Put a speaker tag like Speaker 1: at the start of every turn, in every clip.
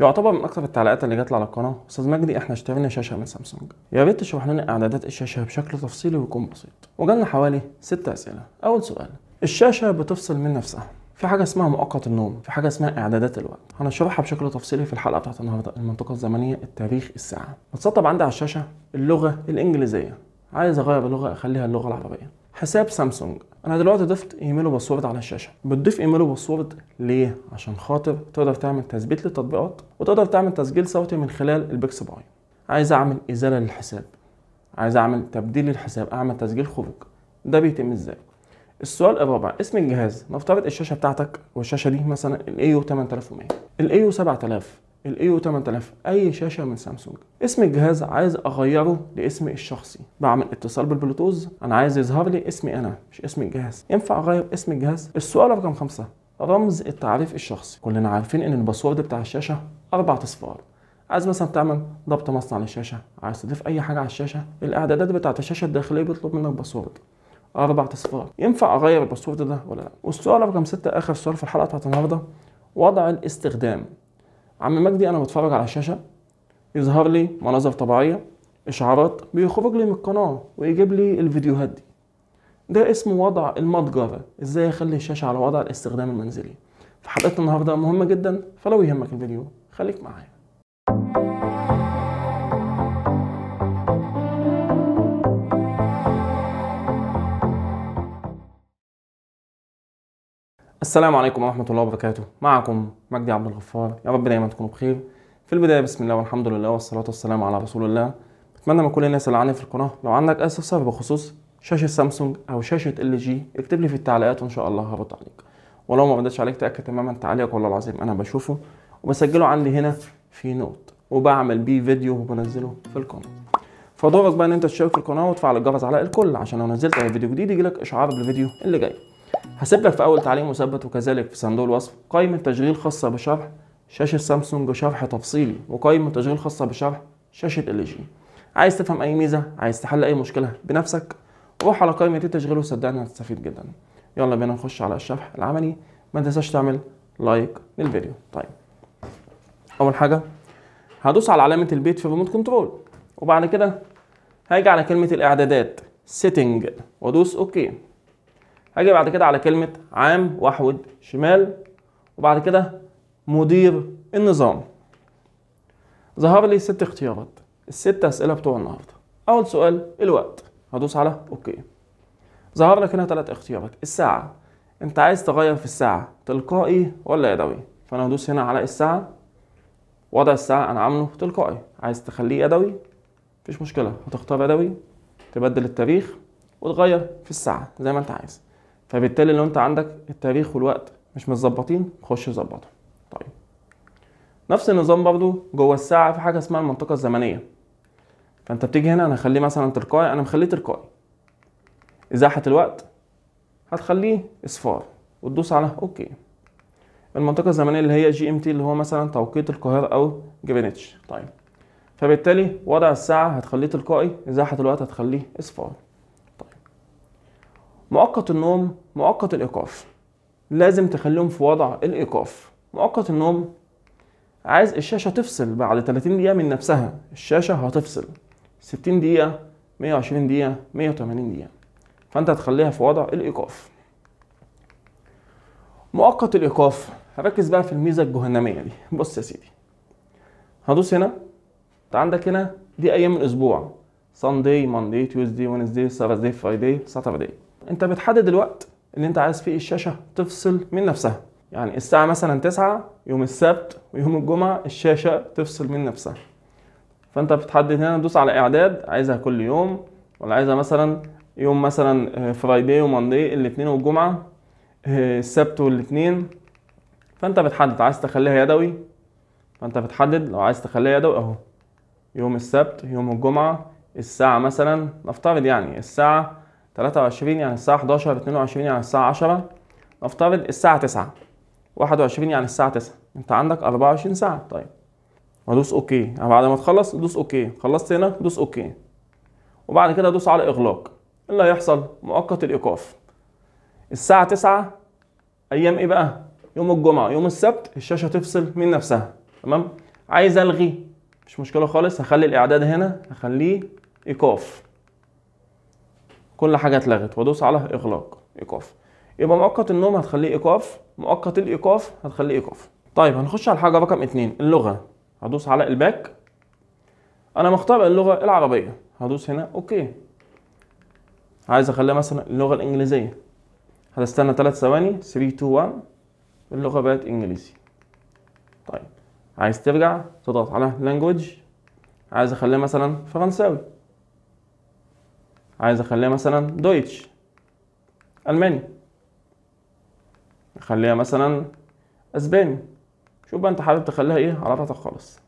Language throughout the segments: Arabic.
Speaker 1: يعتبر من اكثر التعليقات اللي جات على القناه استاذ مجدي احنا اشترينا شاشه من سامسونج يا ريت تشرح لنا اعدادات الشاشه بشكل تفصيلي ويكون بسيط وجالنا حوالي ست اسئله اول سؤال الشاشه بتفصل من نفسها في حاجه اسمها مؤقت النوم في حاجه اسمها اعدادات الوقت هنشرحها بشكل تفصيلي في الحلقه بتاعت النهارده المنطقه الزمنيه التاريخ الساعه متسطب عندي على الشاشه اللغه الانجليزيه عايز اغير اللغه اخليها اللغه العربيه حساب سامسونج انا دلوقتي ضفت ايميل وباسورد على الشاشه بتضيف ايميل وباسورد ليه عشان خاطر تقدر تعمل تثبيت للتطبيقات وتقدر تعمل تسجيل صوتي من خلال البيكس باي عايز اعمل ازاله للحساب عايز اعمل تبديل للحساب اعمل تسجيل خروج ده بيتم ازاي السؤال الرابع اسم الجهاز نفترض الشاشه بتاعتك والشاشه دي مثلا الايو 8100 الايو 7000 الايو 8000 اي شاشه من سامسونج اسم الجهاز عايز اغيره لاسمي الشخصي بعمل اتصال بالبلوتوز انا عايز يظهر لي اسمي انا مش اسم الجهاز ينفع اغير اسم الجهاز السؤال رقم خمسة رمز التعريف الشخصي كلنا عارفين ان الباسورد بتاع الشاشه اربع اصفار عايز مثلا تعمل ضبط مصنع للشاشه عايز تضيف اي حاجه على الشاشه الاعدادات بتاعه الشاشه الداخليه بيطلب منك باسورد اربع اصفار ينفع اغير الباسورد ده ولا لا والسؤال رقم ستة اخر سؤال في الحلقه بتاعت النهارده وضع الاستخدام عم مجدي انا بتفرج على الشاشه يظهر لي مناظر طبيعيه اشعارات بيخرج لي من القناه ويجيب لي الفيديوهات دي ده اسمه وضع المتجر ازاي اخلي الشاشة على وضع الاستخدام المنزلي في حلقة النهاردة مهمة جدا فلو يهمك الفيديو خليك معايا السلام عليكم ورحمة الله وبركاته معكم مجدي عبد الغفار يا رب دايما تكونوا بخير في البداية بسم الله والحمد لله والصلاة والسلام على رسول الله بتمنى من كل الناس اللي عندي في القناة لو عندك أي استفسار بخصوص شاشة سامسونج أو شاشة ال جي اكتب لي في التعليقات وإن شاء الله هرد عليك ولو ما ردتش عليك تأكد تماما تعليقك والله العظيم أنا بشوفه وبسجله عندي هنا في نوت وبعمل بيه فيديو وبنزله في القناة فدورك بقى إن أنت تشترك في القناة وتفعل الجرس على الكل عشان لو نزلت أي فيديو جديد يجيلك إشعار بالفيديو اللي جاي هسيب لك في اول تعليم مثبت وكذلك في صندوق الوصف قائمه تشغيل خاصه بشرح شاشه سامسونج بشرح تفصيلي وقائمه تشغيل خاصه بشرح شاشه ال جي عايز تفهم اي ميزه عايز تحل اي مشكله بنفسك روح على قائمه التشغيل وصدقني هتستفيد جدا يلا بينا نخش على الشرح العملي ما تنساش تعمل لايك للفيديو طيب اول حاجه هدوس على علامه البيت في الريموت كنترول وبعد كده هاجي على كلمه الاعدادات سيتنج وادوس اوكي هاجي بعد كده على كلمة عام واحود شمال وبعد كده مدير النظام ظهر لي ست اختيارات الست أسئلة بتوع النهاردة أول سؤال الوقت هدوس على أوكي ظهر لك هنا ثلاث اختيارات الساعة أنت عايز تغير في الساعة تلقائي ولا يدوي فأنا هدوس هنا على الساعة وضع الساعة أنا عامله تلقائي عايز تخليه يدوي مفيش مشكلة هتختار يدوي تبدل التاريخ وتغير في الساعة زي ما أنت عايز فبالتالي لو انت عندك التاريخ والوقت مش متظبطين خش ظبطهم طيب نفس النظام برضو جوه الساعه في حاجه اسمها المنطقه الزمنيه فانت بتيجي هنا انا هخليه مثلا تلقائي انا مخليه تلقائي ازاحه الوقت هتخليه اصفار وتدوس على اوكي المنطقه الزمنيه اللي هي جي ام تي اللي هو مثلا توقيت القاهره او جرينتش طيب فبالتالي وضع الساعه هتخليه تلقائي ازاحه الوقت هتخليه اصفار مؤقت النوم مؤقت الايقاف لازم تخليهم في وضع الايقاف مؤقت النوم عايز الشاشه تفصل بعد 30 دقيقه من نفسها الشاشه هتفصل 60 دقيقه 120 دقيقه 180 دقيقه فانت هتخليها في وضع الايقاف مؤقت الايقاف ركز بقى في الميزه الجهنميه دي بص يا سيدي هدوس هنا انت عندك هنا دي ايام الاسبوع Sunday, Monday, Tuesday, Wednesday, Thursday, Friday, Saturday انت بتحدد الوقت اللي انت عايز فيه الشاشه تفصل من نفسها يعني الساعه مثلا 9 يوم السبت ويوم الجمعه الشاشه تفصل من نفسها فانت بتحدد هنا تدوس على اعداد عايزها كل يوم ولا عايزها مثلا يوم مثلا فرايداي ومانداي الاثنين والجمعه آه، السبت والاثنين فانت بتحدد عايز تخليها يدوي فانت بتحدد لو عايز تخليها يدوي اهو يوم السبت يوم الجمعه الساعه مثلا نفترض يعني الساعه 23 يعني الساعة 11 22 يعني الساعة 10 نفترض الساعة 9 21 يعني الساعة 9 انت عندك 24 ساعة طيب وادوس اوكي يعني بعد ما تخلص دوس اوكي خلصت هنا دوس اوكي وبعد كده دوس على اغلاق إيه اللي هيحصل مؤقت الايقاف الساعة 9 ايام ايه بقى يوم الجمعة يوم السبت الشاشة تفصل من نفسها تمام عايز الغي مش مشكلة خالص هخلي الاعداد هنا هخليه ايقاف كل حاجه اتلغت وادوس على اغلاق ايقاف يبقى مؤقت النوم هتخليه ايقاف مؤقت الايقاف هتخليه ايقاف طيب هنخش على الحاجة رقم اتنين اللغه هدوس على الباك انا مختار اللغه العربيه هدوس هنا اوكي عايز اخليها مثلا اللغه الانجليزيه هتستنى 3 ثواني 3 2 1 اللغه بقت انجليزي طيب عايز ترجع تضغط على language عايز اخليها مثلا فرنساوي عايز اخليها مثلا دويتش الماني اخليها مثلا اسباني شوف بقى انت حابب تخليها ايه على راحتك خالص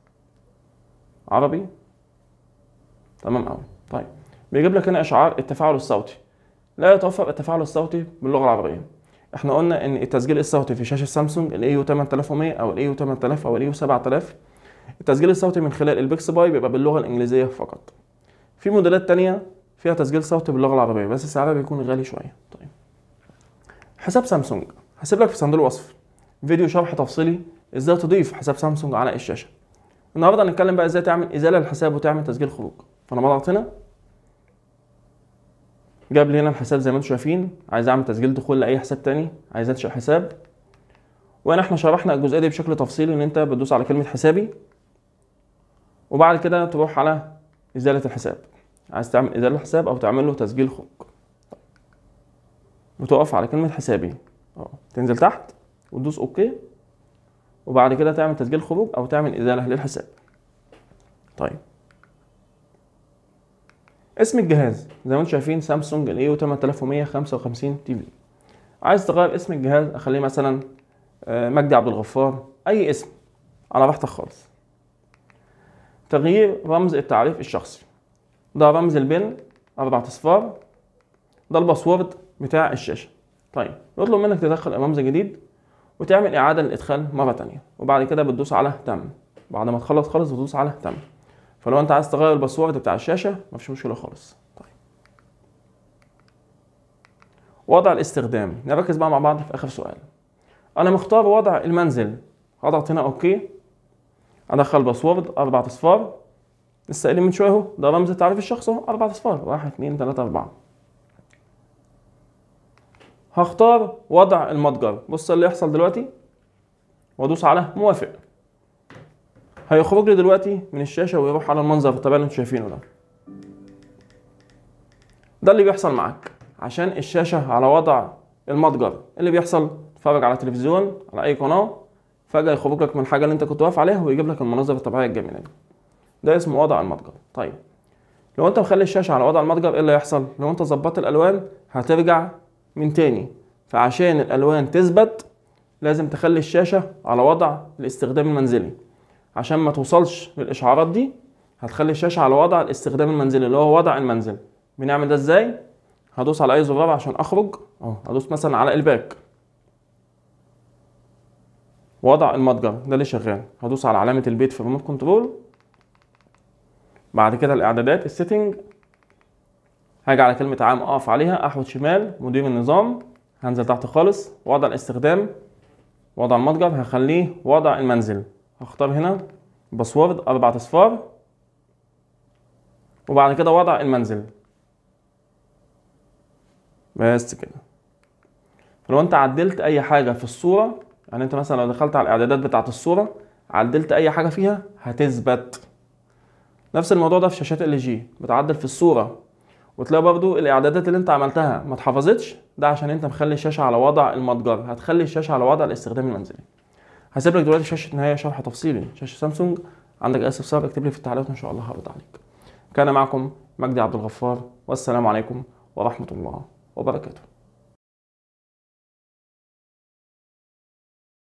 Speaker 1: عربي تمام قوي طيب بيجيب لك هنا اشعار التفاعل الصوتي لا يتوفر التفاعل الصوتي باللغه العربيه احنا قلنا ان التسجيل الصوتي في شاشه سامسونج الاي يو 8100 او الاي يو 8000 او الاي يو 7000 التسجيل الصوتي من خلال البيكس باي بيبقى باللغه الانجليزيه فقط في موديلات تانية فيها تسجيل صوتي باللغه العربيه بس سعرها بيكون غالي شويه طيب حساب سامسونج هسيب لك في صندوق الوصف فيديو شرح تفصيلي ازاي تضيف حساب سامسونج على الشاشه النهارده هنتكلم بقى ازاي تعمل ازاله للحساب وتعمل تسجيل خروج فانا بضغط هنا جاب لي هنا الحساب زي ما انتم شايفين عايز اعمل تسجيل دخول لاي حساب تاني عايز انشا حساب وهنا احنا شرحنا الجزئيه دي بشكل تفصيلي ان انت بتدوس على كلمه حسابي وبعد كده تروح على ازاله الحساب عايز تعمل إزالة الحساب أو تعمل له تسجيل خروج وتقف على كلمة حسابي أه تنزل تحت وتدوس أوكي وبعد كده تعمل تسجيل خروج أو تعمل إزالة للحساب طيب اسم الجهاز زي ما انتم شايفين سامسونج الاي 8155 تي في عايز تغير اسم الجهاز اخليه مثلا آه، مجدي عبد الغفار اي اسم على راحتك خالص تغيير رمز التعريف الشخصي ده رمز البن اربع اصفار ده الباسورد بتاع الشاشه طيب نطلب منك تدخل الرمز الجديد وتعمل اعاده للادخال مره تانية وبعد كده بتدوس على تم بعد ما تخلص خالص بتدوس على تم فلو انت عايز تغير الباسورد بتاع الشاشه مفيش مشكله خالص طيب وضع الاستخدام نركز بقى مع بعض في اخر سؤال انا مختار وضع المنزل هضغط هنا اوكي ادخل باسورد اربع اصفار لسه قايلين من شويه اهو ده رمز تعريف الشخص اهو اربع اصفار واحد اتنين تلاته اربعه هختار وضع المتجر بص اللي يحصل دلوقتي وادوس على موافق هيخرج لي دلوقتي من الشاشه ويروح على المنظر الطبيعي اللي انتم شايفينه ده ده اللي بيحصل معاك عشان الشاشه على وضع المتجر اللي بيحصل تتفرج على تلفزيون على اي قناه فجاه يخرج لك من الحاجه اللي انت كنت واقف عليها ويجيب لك المناظر الطبيعيه الجميله دي ده اسمه وضع المتجر طيب لو انت مخلي الشاشه على وضع المتجر ايه اللي هيحصل لو انت ظبطت الالوان هترجع من تاني فعشان الالوان تثبت لازم تخلي الشاشه على وضع الاستخدام المنزلي عشان ما توصلش للاشعارات دي هتخلي الشاشه على وضع الاستخدام المنزلي اللي هو وضع المنزل بنعمل ده ازاي هدوس على اي زرار عشان اخرج اهو هدوس مثلا على الباك وضع المتجر ده اللي شغال هدوس على علامه البيت في الريموت كنترول بعد كده الاعدادات السيتنج هاجي على كلمه عام اقف عليها احوط شمال مدير النظام هنزل تحت خالص وضع الاستخدام وضع المتجر هخليه وضع المنزل هختار هنا باسورد اربع اصفار وبعد كده وضع المنزل بس كده فلو انت عدلت اي حاجه في الصوره يعني انت مثلا لو دخلت على الاعدادات بتاعه الصوره عدلت اي حاجه فيها هتثبت نفس الموضوع ده في شاشات ال جي بتعدل في الصوره وتلاقي برضو الاعدادات اللي انت عملتها ما اتحفظتش ده عشان انت مخلي الشاشه على وضع المتجر هتخلي الشاشه على وضع الاستخدام المنزلي هسيب لك دلوقتي شاشه نهايه شرح تفصيلي شاشه سامسونج عندك اسف استفسار اكتب لي في التعليقات ان شاء الله هرد عليك كان معكم مجدي عبد الغفار والسلام عليكم ورحمه الله وبركاته